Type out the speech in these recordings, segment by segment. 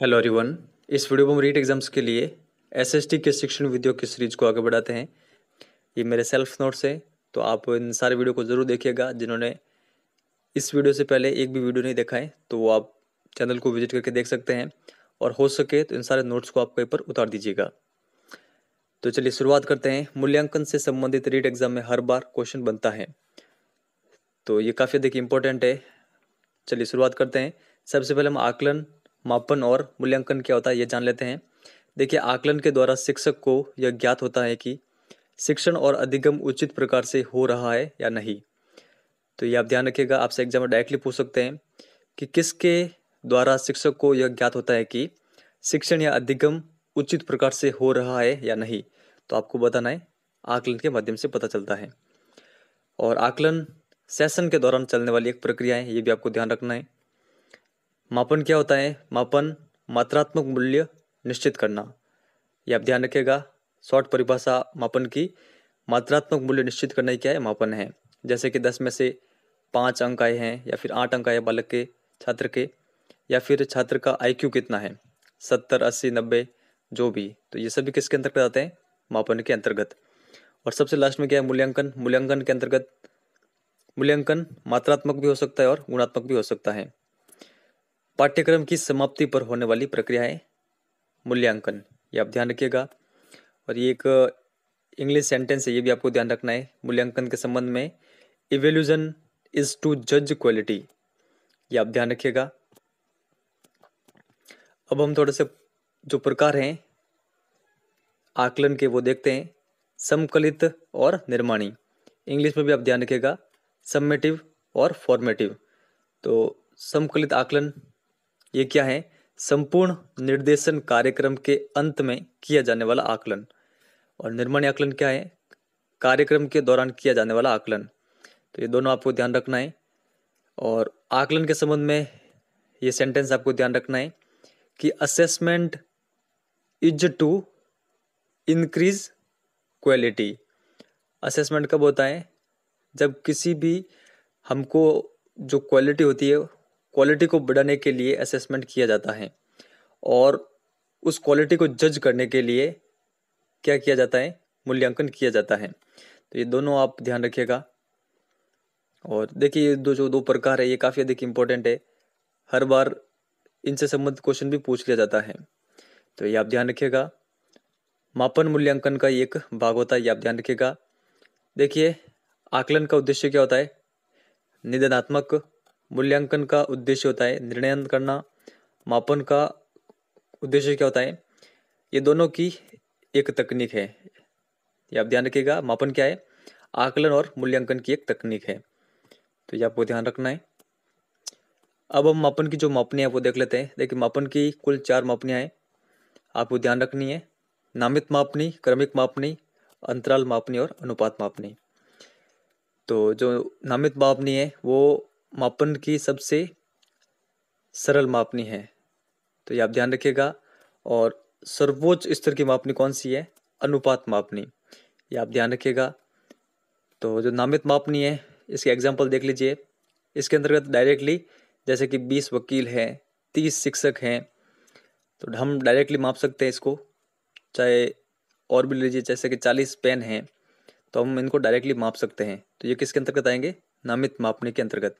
hello everyone इस video में हम रीट एग्ज़ाम्स के लिए एसएसटी के शिक्षण वीडियो की सीरीज को आगे बढ़ाते हैं ये मेरे सेल्फ नोट्स हैं तो आप इन सारे वीडियो को ज़रूर देखिएगा जिन्होंने इस वीडियो से पहले एक भी वीडियो नहीं देखा है तो वो आप चैनल को विजिट करके देख सकते हैं और हो सके तो इन सारे नोट्स को आप कहीं पर उतार दीजिएगा तो चलिए शुरुआत करते हैं मूल्यांकन से संबंधित रीट एग्ज़ाम में हर बार क्वेश्चन बनता है तो ये काफ़ी अधिक इम्पोर्टेंट है चलिए शुरुआत करते हैं सबसे पहले हम आकलन मापन और मूल्यांकन क्या होता है ये जान लेते हैं देखिए आकलन के द्वारा शिक्षक को यह ज्ञात होता है कि शिक्षण और अधिगम उचित प्रकार से हो रहा है या नहीं तो ये आप ध्यान रखिएगा आपसे एग्जाम में डायरेक्टली पूछ सकते हैं कि किसके द्वारा शिक्षक को यह ज्ञात होता है कि शिक्षण या अधिगम उचित प्रकार से हो रहा है या नहीं तो आपको बताना है आकलन के माध्यम से पता चलता है और आकलन सेशन के दौरान चलने वाली एक प्रक्रिया है ये भी आपको ध्यान रखना है मापन क्या होता है मापन मात्रात्मक मूल्य निश्चित करना ये आप ध्यान रखिएगा शॉर्ट परिभाषा मापन की मात्रात्मक मूल्य निश्चित करना ही क्या है मापन है जैसे कि दस में से पाँच अंक आए हैं या फिर आठ अंक आए बालक के छात्र के या फिर छात्र का आई कितना है सत्तर अस्सी नब्बे जो भी तो ये सभी किसके अंतर्गत आते हैं मापन के अंतर्गत और सबसे लास्ट में क्या है मूल्यांकन मूल्यांकन के अंतर्गत मूल्यांकन मात्रात्मक भी हो सकता है और गुणात्मक भी हो सकता है पाठ्यक्रम की समाप्ति पर होने वाली प्रक्रिया है मूल्यांकन ये आप ध्यान रखिएगा और ये एक इंग्लिश सेंटेंस है ये भी आपको ध्यान रखना है मूल्यांकन के संबंध में इवेल्यूजन इज टू जज क्वालिटी ये आप ध्यान रखिएगा अब हम थोड़े से जो प्रकार हैं आकलन के वो देखते हैं समकलित और निर्माणी इंग्लिश में भी आप ध्यान रखिएगा सम्मेटिव और फॉर्मेटिव तो समकलित आकलन ये क्या है संपूर्ण निर्देशन कार्यक्रम के अंत में किया जाने वाला आकलन और निर्माण आकलन क्या है कार्यक्रम के दौरान किया जाने वाला आकलन तो ये दोनों आपको ध्यान रखना है और आकलन के संबंध में ये सेंटेंस आपको ध्यान रखना है कि assessment is to increase quality assessment कब होता है जब किसी भी हमको जो क्वालिटी होती है क्वालिटी को बढ़ाने के लिए असेसमेंट किया जाता है और उस क्वालिटी को जज करने के लिए क्या किया जाता है मूल्यांकन किया जाता है तो ये दोनों आप ध्यान रखिएगा और देखिए दो जो दो प्रकार है ये काफ़ी अधिक इम्पोर्टेंट है हर बार इनसे संबंधित क्वेश्चन भी पूछ लिया जाता है तो ये आप ध्यान रखिएगा मापन मूल्यांकन का एक भाग होता है ये आप ध्यान रखिएगा देखिए आकलन का उद्देश्य क्या होता है निदनात्मक मूल्यांकन का उद्देश्य होता है निर्णय करना मापन का उद्देश्य क्या होता है ये दोनों की एक तकनीक है ये आप ध्यान रखिएगा मापन क्या है आकलन और मूल्यांकन की एक तकनीक है तो ये आपको ध्यान रखना है अब हम मापन की जो मापनियाँ वो देख लेते हैं देखिए मापन की कुल चार मापनियाँ हैं आपको ध्यान रखनी है नामित मापनी क्रमिक मापनी अंतराल मापनी और अनुपात मापनी तो जो नामित मापनी है वो मापन की सबसे सरल मापनी है तो ये आप ध्यान रखिएगा और सर्वोच्च स्तर की मापनी कौन सी है अनुपात मापनी ये आप ध्यान रखिएगा तो जो नामित मापनी है इसके एग्जाम्पल देख लीजिए इसके अंतर्गत डायरेक्टली जैसे कि बीस वकील हैं तीस शिक्षक हैं तो हम डायरेक्टली माप सकते हैं इसको चाहे और भी लीजिए जैसे कि चालीस पेन हैं तो हम इनको डायरेक्टली माप सकते हैं तो ये किसके अंतर्गत आएंगे नामित मापने के अंतर्गत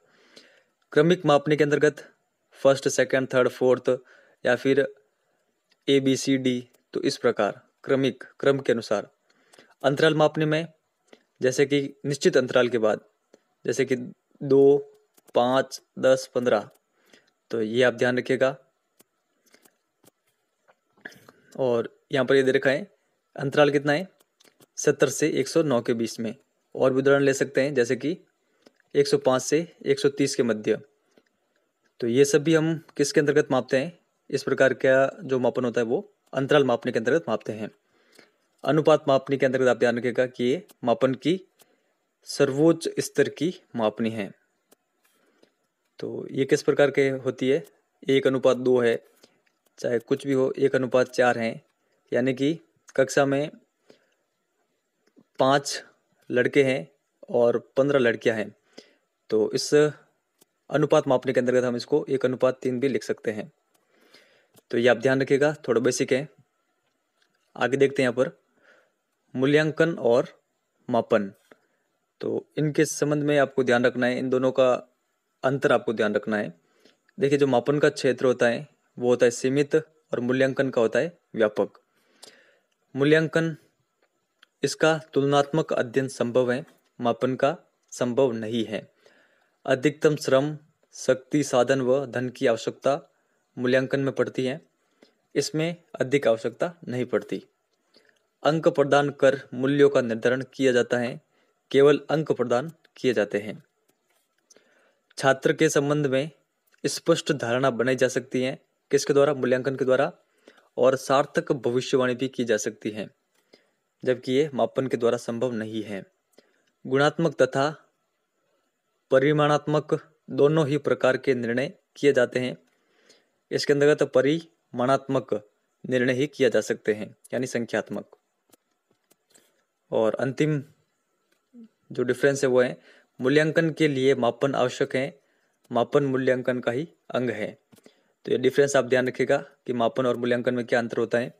क्रमिक मापने के अंतर्गत फर्स्ट सेकंड थर्ड फोर्थ या फिर ए बी सी डी तो इस प्रकार क्रमिक क्रम के अनुसार अंतराल मापने में जैसे कि निश्चित अंतराल के बाद जैसे कि दो पाँच दस पंद्रह तो ये आप ध्यान रखिएगा और यहाँ पर ये दे रखा है अंतराल कितना है सत्तर से एक सौ नौ के बीच में और भी उदाहरण ले सकते हैं जैसे कि 105 से 130 के मध्य तो ये सब भी हम किसके अंतर्गत मापते हैं इस प्रकार का जो मापन होता है वो अंतराल मापने के अंतर्गत मापते हैं अनुपात मापने के अंतर्गत आप ध्यान रखेगा कि ये मापन की सर्वोच्च स्तर की मापनी है तो ये किस प्रकार के होती है एक अनुपात दो है चाहे कुछ भी हो एक अनुपात चार हैं यानी कि कक्षा में पाँच लड़के हैं और पंद्रह लड़कियां हैं तो इस अनुपात मापने के अंतर्गत हम इसको एक अनुपात तीन भी लिख सकते हैं तो ये आप ध्यान रखिएगा थोड़ा बेसिक है आगे देखते हैं यहाँ पर मूल्यांकन और मापन तो इनके संबंध में आपको ध्यान रखना है इन दोनों का अंतर आपको ध्यान रखना है देखिए जो मापन का क्षेत्र होता है वो होता है सीमित और मूल्यांकन का होता है व्यापक मूल्यांकन इसका तुलनात्मक अध्ययन संभव है मापन का संभव नहीं है अधिकतम श्रम शक्ति साधन व धन की आवश्यकता मूल्यांकन में पड़ती है इसमें अधिक आवश्यकता नहीं पड़ती अंक प्रदान कर मूल्यों का निर्धारण किया जाता है केवल अंक प्रदान किए जाते हैं छात्र के संबंध में स्पष्ट धारणा बनाई जा सकती है किसके द्वारा मूल्यांकन के द्वारा और सार्थक भविष्यवाणी भी की जा सकती है जबकि ये मापन के द्वारा संभव नहीं है गुणात्मक तथा परिमाणात्मक दोनों ही प्रकार के निर्णय किए जाते हैं इसके अंतर्गत परिमाणात्मक निर्णय ही किया जा सकते हैं यानी संख्यात्मक और अंतिम जो डिफरेंस है वो है मूल्यांकन के लिए मापन आवश्यक है मापन मूल्यांकन का ही अंग है तो ये डिफरेंस आप ध्यान रखिएगा कि मापन और मूल्यांकन में क्या अंतर होता है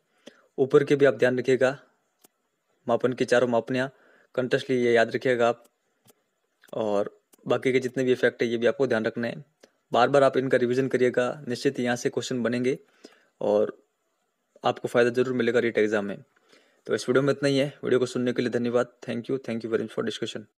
ऊपर के भी आप ध्यान रखिएगा मापन के चारों मापनियाँ कंटस्टली लिए याद रखिएगा आप और बाकी के जितने भी इफेक्ट है ये भी आपको ध्यान रखना है बार बार आप इनका रिविजन करिएगा निश्चित यहाँ से क्वेश्चन बनेंगे और आपको फ़ायदा ज़रूर मिलेगा रीट एग्ज़ाम में तो इस वीडियो में इतना ही है वीडियो को सुनने के लिए धन्यवाद thank you thank you very much for discussion